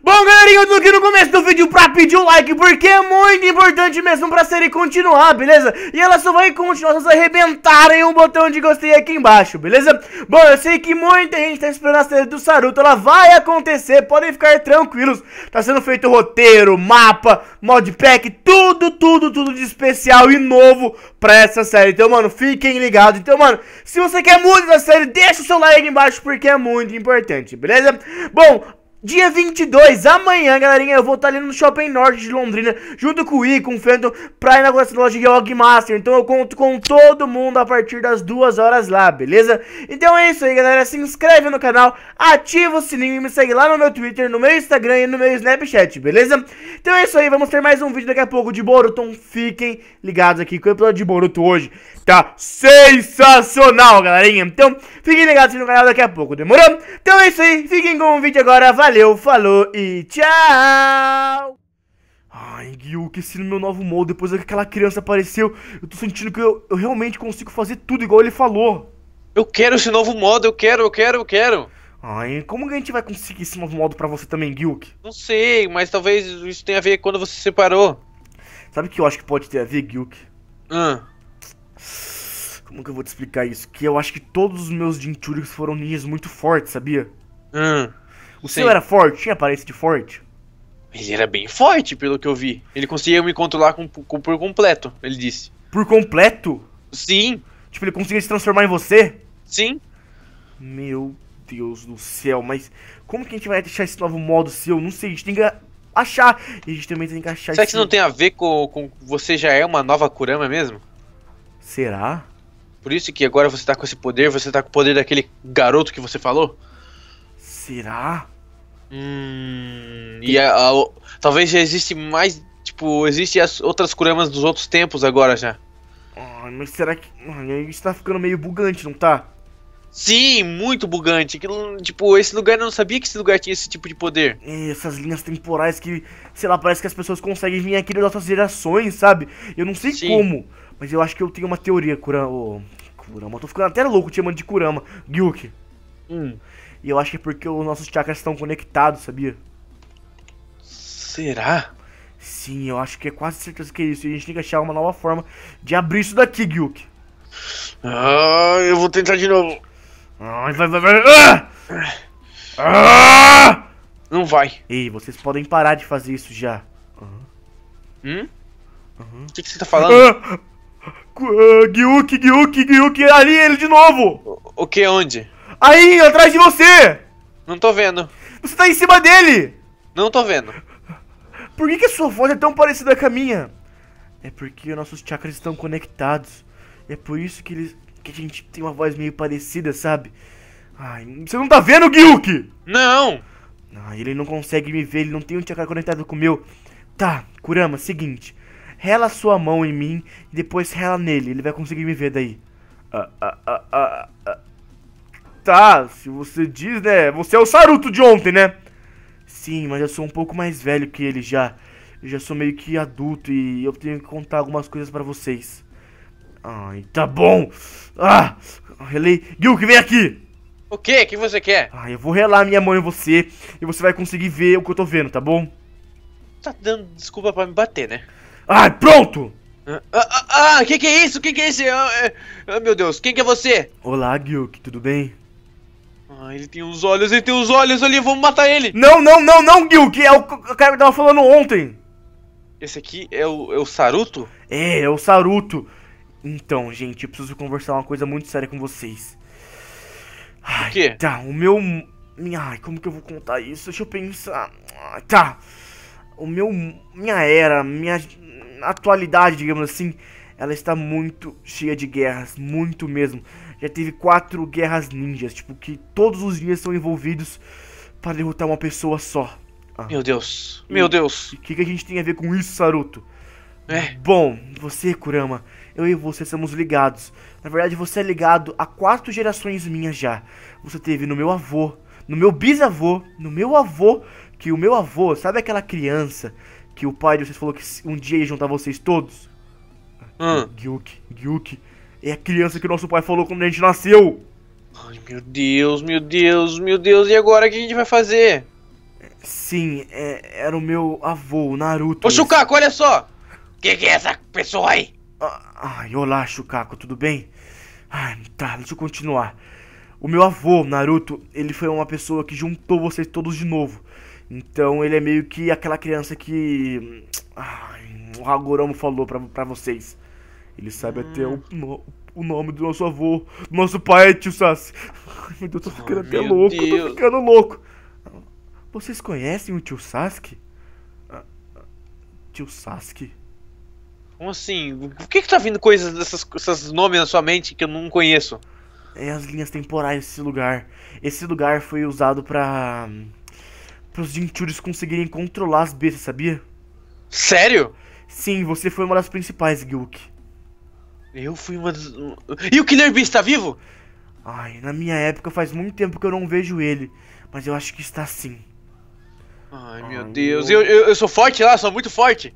Bom, galerinha, eu tô aqui no começo do vídeo pra pedir o like, porque é muito importante mesmo pra série continuar, beleza? E ela só vai continuar se vocês arrebentarem o botão de gostei aqui embaixo, beleza? Bom, eu sei que muita gente tá esperando a série do Saruto, ela vai acontecer, podem ficar tranquilos. Tá sendo feito roteiro, mapa, modpack, tudo, tudo, tudo de especial e novo pra essa série. Então, mano, fiquem ligados. Então, mano, se você quer muito da série, deixa o seu like aqui embaixo, porque é muito importante, beleza? Bom, Dia 22, amanhã, galerinha, eu vou estar ali no Shopping Norte de Londrina, junto com o I, com o Fenton, pra inauguração da loja Yog Master. Então eu conto com todo mundo a partir das duas horas lá, beleza? Então é isso aí, galera. Se inscreve no canal, ativa o sininho e me segue lá no meu Twitter, no meu Instagram e no meu Snapchat, beleza? Então é isso aí, vamos ter mais um vídeo daqui a pouco de Boruto. fiquem ligados aqui que o episódio de Boruto hoje tá sensacional, galerinha. Então fiquem ligados no canal daqui a pouco, demorou? Então é isso aí, fiquem com o vídeo agora, valeu! Valeu, falou e tchau! Ai, Gil, que se no meu novo modo depois é que aquela criança apareceu, eu tô sentindo que eu, eu realmente consigo fazer tudo igual ele falou. Eu quero esse novo modo, eu quero, eu quero, eu quero. Ai, como que a gente vai conseguir esse novo modo para você também, Gilk? Não sei, mas talvez isso tenha a ver quando você se separou. Sabe o que eu acho que pode ter a ver, Gilk? Ah. Como que eu vou te explicar isso? Que eu acho que todos os meus Jinchuriks foram ninjas muito fortes, sabia? Ah. O Sim. seu era forte? Tinha aparência de forte? Ele era bem forte, pelo que eu vi. Ele conseguia me controlar com, com, por completo, ele disse. Por completo? Sim. Tipo, ele conseguia se transformar em você? Sim. Meu Deus do céu, mas como que a gente vai deixar esse novo modo seu? Não sei, a gente tem que achar. E a gente também tem que achar Será esse... que isso não tem a ver com, com você já é uma nova Kurama mesmo? Será? Por isso que agora você tá com esse poder, você tá com o poder daquele garoto que você falou? Será? Hum, e a, a, talvez já existe mais. Tipo, existem as outras Kuramas dos outros tempos agora já. Oh, mas será que. Oh, isso tá ficando meio bugante, não tá? Sim, muito bugante. Aquilo, tipo, esse lugar eu não sabia que esse lugar tinha esse tipo de poder. E é, essas linhas temporais que, sei lá, parece que as pessoas conseguem vir aqui das outras gerações, sabe? Eu não sei Sim. como, mas eu acho que eu tenho uma teoria, Kurama. Oh, Kurama, eu tô ficando até louco te chamando de Kurama, Gyuki. Hum. E eu acho que é porque os nossos chakras estão conectados, sabia? Será? Sim, eu acho que é quase certeza que é isso. E a gente tem que achar uma nova forma de abrir isso daqui, Gyuk. Ah, eu vou tentar de novo. Ai, vai, vai, vai. Ah! Ah! Não vai. Ei, vocês podem parar de fazer isso já. Uhum. Hum? Uhum. O que, que, você tá falando? Ah! Uh, ah, Gyuk, Gyuk, Gyuk, ali ele de novo! O, o que? Onde? Aí, atrás de você! Não tô vendo. Você tá em cima dele! Não tô vendo. Por que, que a sua voz é tão parecida com a minha? É porque nossos chakras estão conectados. É por isso que eles. que a gente tem uma voz meio parecida, sabe? Ai, você não tá vendo, Gilk? Não! Ai, ah, ele não consegue me ver, ele não tem um chakra conectado com o meu. Tá, Kurama, seguinte. Rela sua mão em mim e depois rela nele, ele vai conseguir me ver daí. Ah, ah, ah, ah, ah. Tá, se você diz, né? Você é o Saruto de ontem, né? Sim, mas eu sou um pouco mais velho que ele já. Eu já sou meio que adulto e eu tenho que contar algumas coisas para vocês. Ai, tá bom. Ah, relei. Gil, que vem aqui. O que? O que você quer? Ah, eu vou relar minha mão em você e você vai conseguir ver o que eu tô vendo, tá bom? Tá dando desculpa para me bater, né? Ai, pronto! Ah, ah, ah, ah, que que é isso? Que que é isso? Ah, ah, meu Deus, quem que é você? Olá, Gil. tudo bem? Ah, ele tem uns olhos, ele tem uns olhos ali, vamos matar ele! Não, não, não, não, Gil, que é o cara que tava falando ontem! Esse aqui é o, é o Saruto? É, é o Saruto. Então, gente, eu preciso conversar uma coisa muito séria com vocês. Ai, o quê? Tá, o meu... Ai, como que eu vou contar isso? Deixa eu pensar. Ah, tá, o meu... Minha era, minha atualidade, digamos assim, ela está muito cheia de guerras, muito mesmo já teve quatro guerras ninjas, tipo, que todos os dias são envolvidos para derrotar uma pessoa só. Ah. Meu Deus, e, meu Deus. O que, que a gente tem a ver com isso, Saruto? É. Bom, você, Kurama, eu e você somos ligados. Na verdade, você é ligado a quatro gerações minhas já. Você teve no meu avô, no meu bisavô, no meu avô, que o meu avô, sabe aquela criança que o pai de vocês falou que um dia ia juntar vocês todos? Hum. Gyuki, Gyuki. É a criança que nosso pai falou quando a gente nasceu. Ai, meu Deus, meu Deus, meu Deus, e agora o que a gente vai fazer? Sim, é, era o meu avô, Naruto. Ô, Chucaco, olha só! Que que é essa pessoa aí? Ah, ai, olá, Chucaco, tudo bem? Ai, tá, deixa eu continuar. O meu avô, Naruto, ele foi uma pessoa que juntou vocês todos de novo. Então ele é meio que aquela criança que. Hum, ai, o Hagoromo falou pra, pra vocês. Ele sabe até o, no, o, nome do nosso avô, do nosso pai, tio Sassi. Meu Deus, tô ficando oh, até louco, Deus. tô ficando louco. Vocês conhecem o tio Sasuke? Ah, ah, tio Sasuke? Como assim? Por que que tá vindo coisas dessas, esses nomes na sua mente que eu não conheço? É as linhas temporais desse lugar. Esse lugar foi usado pra... Para os Jinchuris conseguirem controlar as bestas, sabia? Sério? Sim, você foi uma das principais, Gilk. Eu fui uma das... E o Killer Beast tá vivo? Ai, na minha época faz muito tempo que eu não vejo ele. Mas eu acho que está sim. Ai, meu Ai, Deus. Eu... eu, eu sou forte lá, sou muito forte.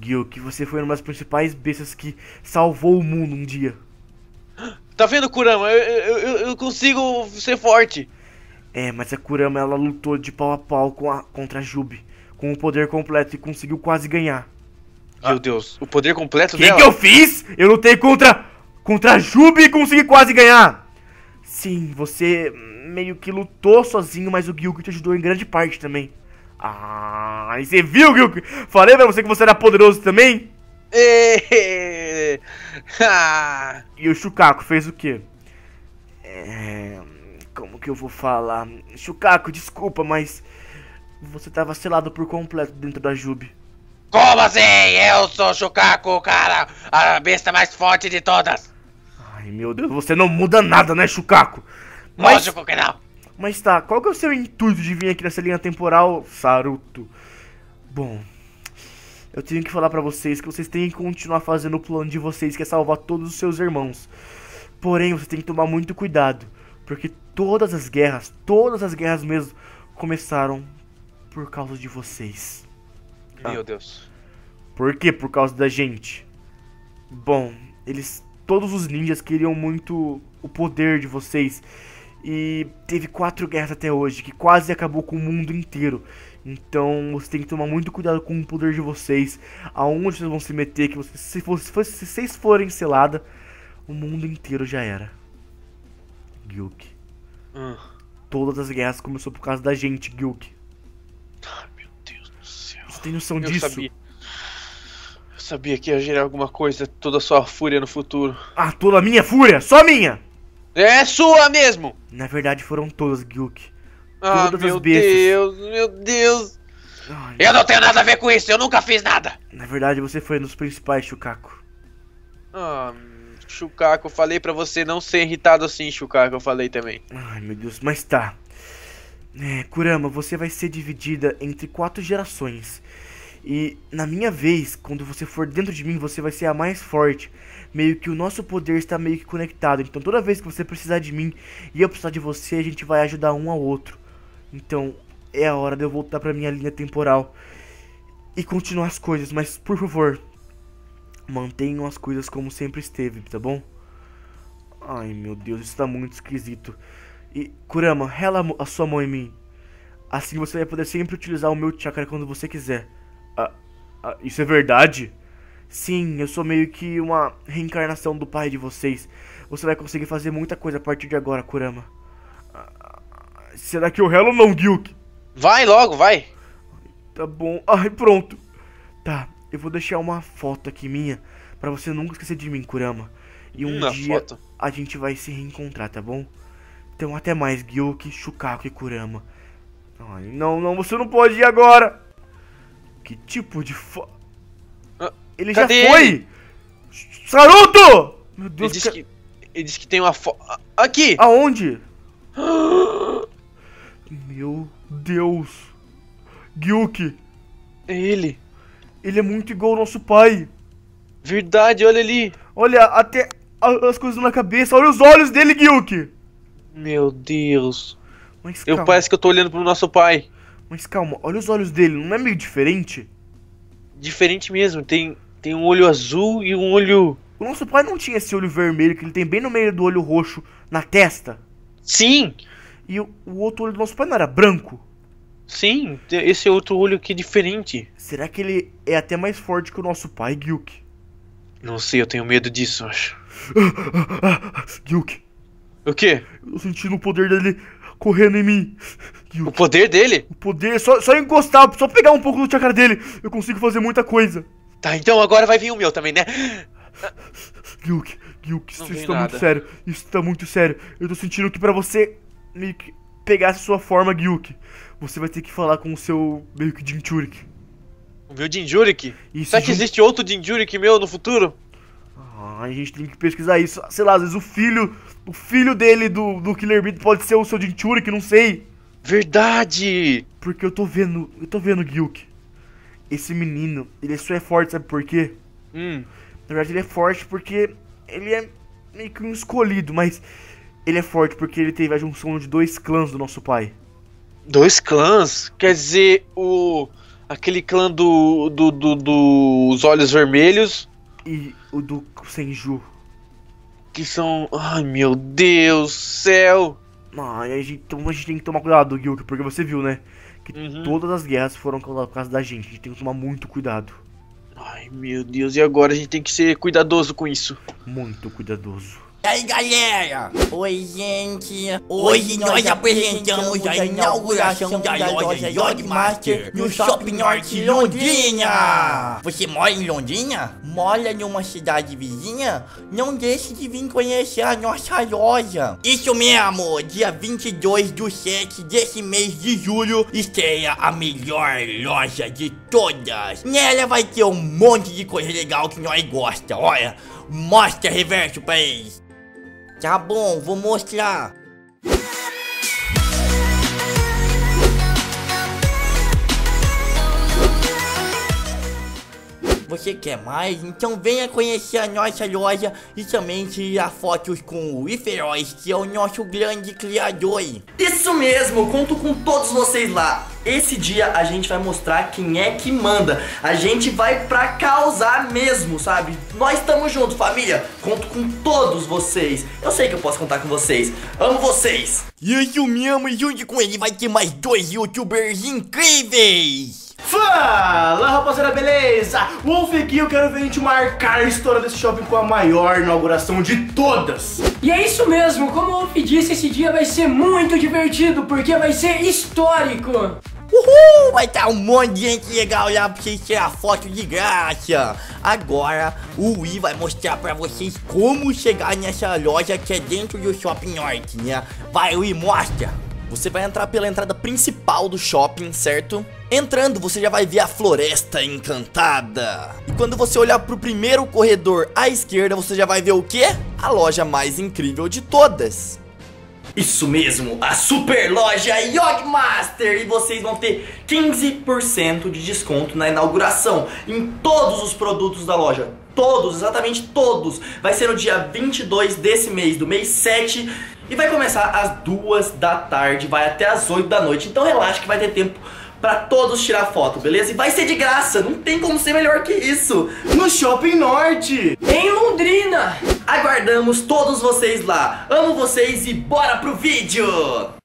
Gil, que você foi uma das principais bestas que salvou o mundo um dia. Tá vendo, Kurama? Eu, eu, eu, consigo ser forte. É, mas a Kurama ela lutou de pau a pau a, contra a Jube, com o poder completo e conseguiu quase ganhar. Meu ah. Deus, o poder completo que dela. O que eu fiz? Eu lutei contra. contra a Jubi e consegui quase ganhar! Sim, você meio que lutou sozinho, mas o Gilgit te ajudou em grande parte também. Ah, e você viu, Gilk? Falei pra você que você era poderoso também? e o Chucaco fez o quê? É, como que eu vou falar? Chucaco, desculpa, mas. Você tava selado por completo dentro da Jube. Como assim? Eu sou Chucaco, cara! A besta mais forte de todas! Ai meu Deus, você não muda nada, né, Chucaco? Mas... Lógico que não! Mas tá, qual que é o seu intuito de vir aqui nessa linha temporal, Saruto? Bom, eu tenho que falar para vocês que vocês têm que continuar fazendo o plano de vocês, que é salvar todos os seus irmãos. Porém, você tem que tomar muito cuidado, porque todas as guerras, todas as guerras mesmo, começaram por causa de vocês. Tá. Meu Deus. Por quê? Por causa da gente. Bom, eles. Todos os ninjas queriam muito o poder de vocês. E teve quatro guerras até hoje, que quase acabou com o mundo inteiro. Então você tem que tomar muito cuidado com o poder de vocês, aonde vocês vão se meter, que vocês, se, se vocês forem selada, o mundo inteiro já era. Gyuk. Ah. Todas as guerras começou por causa da gente, Gyuk. Você tem noção eu disso? Sabia. Eu sabia que ia gerar alguma coisa, toda a sua fúria no futuro. Ah, toda a minha fúria? Só minha! É sua mesmo! Na verdade foram todas, Gyuk. Ah, todas meu Deus, meu Deus! Ai, eu não tenho nada a ver com isso, eu nunca fiz nada! Na verdade você foi um dos principais, Chukaku. Ah, Chukaku, eu falei pra você não ser irritado assim, Chukaku, eu falei também. Ai, meu Deus, mas tá. É, Kurama, você vai ser dividida entre quatro gerações. E na minha vez, quando você for dentro de mim, você vai ser a mais forte. Meio que o nosso poder está meio que conectado. Então toda vez que você precisar de mim e eu precisar de você, a gente vai ajudar um ao outro. Então é a hora de eu voltar para minha linha temporal e continuar as coisas, mas por favor, mantenham as coisas como sempre esteve, tá bom? Ai meu Deus, isso tá muito esquisito. E Kurama, rela a sua mão em mim. Assim você vai poder sempre utilizar o meu chakra quando você quiser. Ah, ah, isso é verdade? Sim, eu sou meio que uma reencarnação do pai de vocês. Você vai conseguir fazer muita coisa a partir de agora, Kurama. Ah, ah, será que eu relo ou não, Gyuk? Vai logo, vai. Tá bom. Ai, pronto. Tá, eu vou deixar uma foto aqui minha para você nunca esquecer de mim, Kurama. E um dia foto. a gente vai se reencontrar, tá bom? Então até mais, Gyuki, Shukaku e Kurama. Ai, não, não, você não pode ir agora! Que tipo de fo... Ah, ele já foi! Saruto! Meu Deus, ele disse, que, ele disse que tem uma fo... Aqui! Aonde? Meu Deus! Gyuki! É ele! Ele é muito igual ao nosso pai! Verdade, olha ali! Olha, até as coisas na cabeça, olha os olhos dele, Gyuki! Meu Deus. Mas calma. Eu parece que eu tô olhando pro nosso pai. Mas calma, olha os olhos dele, não é meio diferente? Diferente mesmo, tem, tem um olho azul e um olho. O nosso pai não tinha esse olho vermelho que ele tem bem no meio do olho roxo na testa? Sim! E o, o outro olho do nosso pai não era branco? Sim, esse é outro olho aqui é diferente. Será que ele é até mais forte que o nosso pai, Gilk? Não sei, eu tenho medo disso, acho. Ah, ah, ah, Gilk, o quê? Eu sentindo o poder dele correndo em mim. o poder dele? O poder, só, só encostar, só pegar um pouco do chakra dele, eu consigo fazer muita coisa. Tá, então agora vai vir o meu também, né? Ryuk, Ryuk, isso, isso tá muito sério. Isso tá muito sério. Eu tô sentindo que pra você meio que pegar a sua forma, Ryuk, você vai ter que falar com o seu meio que Jinjurik. O meu Jinjurik? Será que existe outro Jinjurik meu no futuro? Ah, a gente tem que pesquisar isso. Sei lá, às vezes o filho. O filho dele do, do Killer Beat pode ser o seu Jinchuri, que não sei. Verdade! Porque eu tô vendo. Eu tô vendo, Gilk. Esse menino, ele só é forte, sabe por quê? Hum. Na verdade, ele é forte porque ele é meio que um escolhido, mas ele é forte porque ele teve a junção de dois clãs do nosso pai. Dois clãs? Quer dizer, o. aquele clã do. do, do, do olhos vermelhos e o do Senju. Que são. Ai meu Deus céu! ai ah, a gente, então a gente tem que tomar cuidado, Yuki, porque você viu, né? Que uhum. todas as guerras foram por causa da gente. A gente tem que tomar muito cuidado. Ai meu Deus, e agora a gente tem que ser cuidadoso com isso. Muito cuidadoso aí galera, oi gente, hoje, hoje nós apresentamos a inauguração da loja Yogmaster no Shopping Norte Londrina. Você mora em Londrina? Mora numa cidade vizinha? Não deixe de vir conhecer a nossa loja. Isso mesmo, dia 22 do 7 desse mês de julho estreia a melhor loja de todas. Nela vai ter um monte de coisa legal que nós gosta, olha. Mostra reverso pra eles. Tá bom, vou mostrar. você quer mais? Então venha conhecer a nossa loja e também tirar fotos com o Iferóis, que é o nosso grande criador. Isso mesmo, conto com todos vocês lá. Esse dia a gente vai mostrar quem é que manda. A gente vai pra causar mesmo, sabe? Nós estamos juntos, família. Conto com todos vocês. Eu sei que eu posso contar com vocês. Amo vocês. E Isso mesmo, junto com ele vai ter mais dois youtubers incríveis. Fala rapaziada, beleza? Wolf aqui, eu quero ver a gente marcar a história desse shopping com a maior inauguração de todas E é isso mesmo, como o Wolf disse, esse dia vai ser muito divertido Porque vai ser histórico Uhul, vai estar tá um monte de gente legal lá pra vocês tirar foto de graça Agora o Wii vai mostrar pra vocês como chegar nessa loja que é dentro do Shopping Norte, né? Vai Wii, mostra! Você vai entrar pela entrada principal do shopping, certo? Entrando, você já vai ver a floresta encantada. E quando você olhar para o primeiro corredor à esquerda, você já vai ver o quê? A loja mais incrível de todas. Isso mesmo, a super loja Yogmaster! E vocês vão ter 15% de desconto na inauguração em todos os produtos da loja. Todos, exatamente todos. Vai ser no dia 22 desse mês, do mês 7. E vai começar às 2 da tarde, vai até às 8 da noite. Então relaxa que vai ter tempo para todos tirar foto, beleza? E vai ser de graça, não tem como ser melhor que isso. No Shopping Norte, em Londrina. Aguardamos todos vocês lá. Amo vocês e bora pro vídeo.